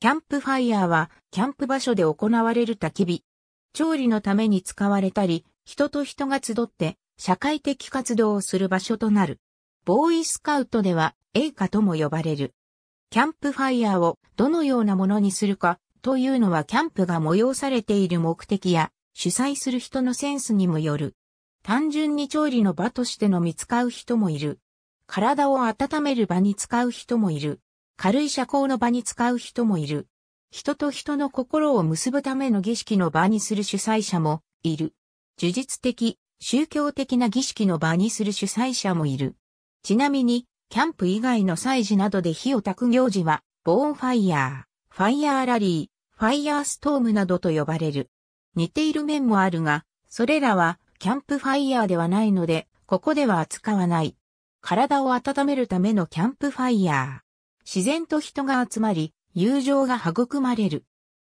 キャンプファイヤーは、キャンプ場所で行われる焚き火。調理のために使われたり、人と人が集って、社会的活動をする場所となる。ボーイスカウトでは、映華とも呼ばれる。キャンプファイヤーをどのようなものにするか、というのはキャンプが催されている目的や、主催する人のセンスにもよる。単純に調理の場としてのみ使う人もいる。体を温める場に使う人もいる。軽い社交の場に使う人もいる。人と人の心を結ぶための儀式の場にする主催者もいる。呪術的、宗教的な儀式の場にする主催者もいる。ちなみに、キャンプ以外の祭事などで火を焚く行事は、ボーンファイヤー、ファイヤーラリー、ファイヤーストームなどと呼ばれる。似ている面もあるが、それらはキャンプファイヤーではないので、ここでは扱わない。体を温めるためのキャンプファイヤー。自然と人が集まり、友情が育まれる。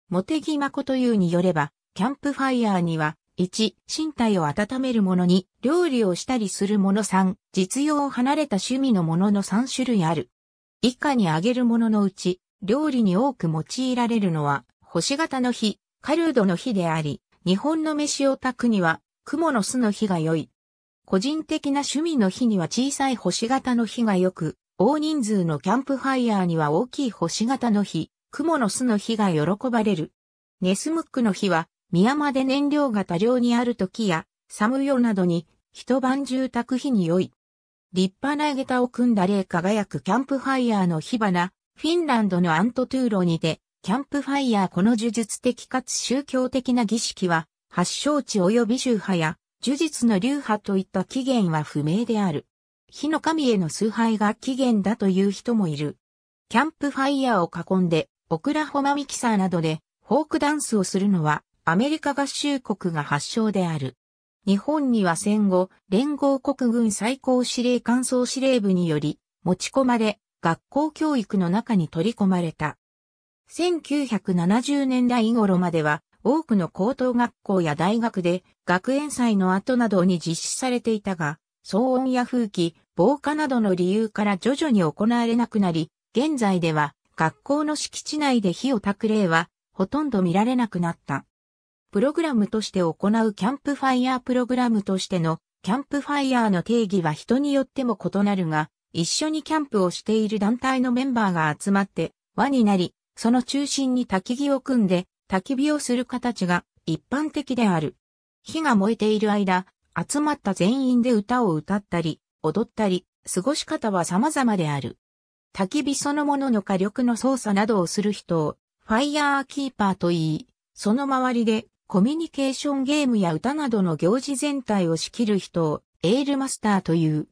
茂木誠優によれば、キャンプファイヤーには、1、身体を温めるものに、料理をしたりするもの3、実用を離れた趣味のものの3種類ある。以下に挙げるもののうち、料理に多く用いられるのは、星型の日、カルードの日であり、日本の飯を炊くには、雲の巣の日が良い。個人的な趣味の日には小さい星型の日が良く、大人数のキャンプファイヤーには大きい星型の火、雲の巣の火が喜ばれる。ネスムックの火は、宮間で燃料が多量にある時や、寒夜などに、一晩住宅費に良い。立派な下駄を組んだ例輝くキャンプファイヤーの火花、フィンランドのアントトゥーロにて、キャンプファイヤーこの呪術的かつ宗教的な儀式は、発祥地及び宗派や、呪術の流派といった起源は不明である。火の神への崇拝が起源だという人もいる。キャンプファイヤーを囲んで、オクラホマミキサーなどで、フォークダンスをするのは、アメリカ合衆国が発祥である。日本には戦後、連合国軍最高司令官総司令部により、持ち込まれ、学校教育の中に取り込まれた。1970年代頃までは、多くの高等学校や大学で、学園祭の後などに実施されていたが、騒音や風紀、防火などの理由から徐々に行われなくなり、現在では学校の敷地内で火を焚く例はほとんど見られなくなった。プログラムとして行うキャンプファイヤープログラムとしてのキャンプファイヤーの定義は人によっても異なるが、一緒にキャンプをしている団体のメンバーが集まって輪になり、その中心に焚き木を組んで焚き火をする形が一般的である。火が燃えている間、集まった全員で歌を歌ったり、踊ったり、過ごし方は様々である。焚き火そのものの火力の操作などをする人を、ファイヤーキーパーと言い、その周りでコミュニケーションゲームや歌などの行事全体を仕切る人を、エールマスターという。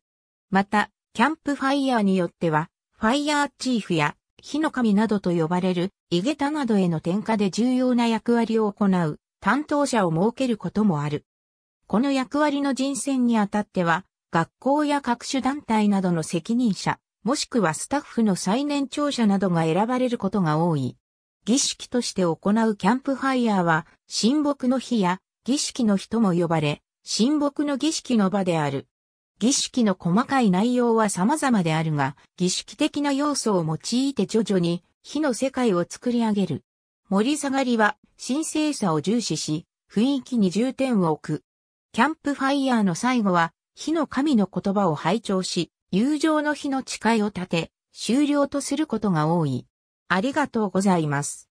また、キャンプファイヤーによっては、ファイヤーチーフや、火の神などと呼ばれる、イゲタなどへの点火で重要な役割を行う、担当者を設けることもある。この役割の人選にあたっては、学校や各種団体などの責任者、もしくはスタッフの最年長者などが選ばれることが多い。儀式として行うキャンプファイヤーは、親睦の日や儀式の日とも呼ばれ、親睦の儀式の場である。儀式の細かい内容は様々であるが、儀式的な要素を用いて徐々に火の世界を作り上げる。盛り下がりは神聖さを重視し、雰囲気に重点を置く。キャンプファイヤーの最後は、火の神の言葉を拝聴し、友情の火の誓いを立て、終了とすることが多い。ありがとうございます。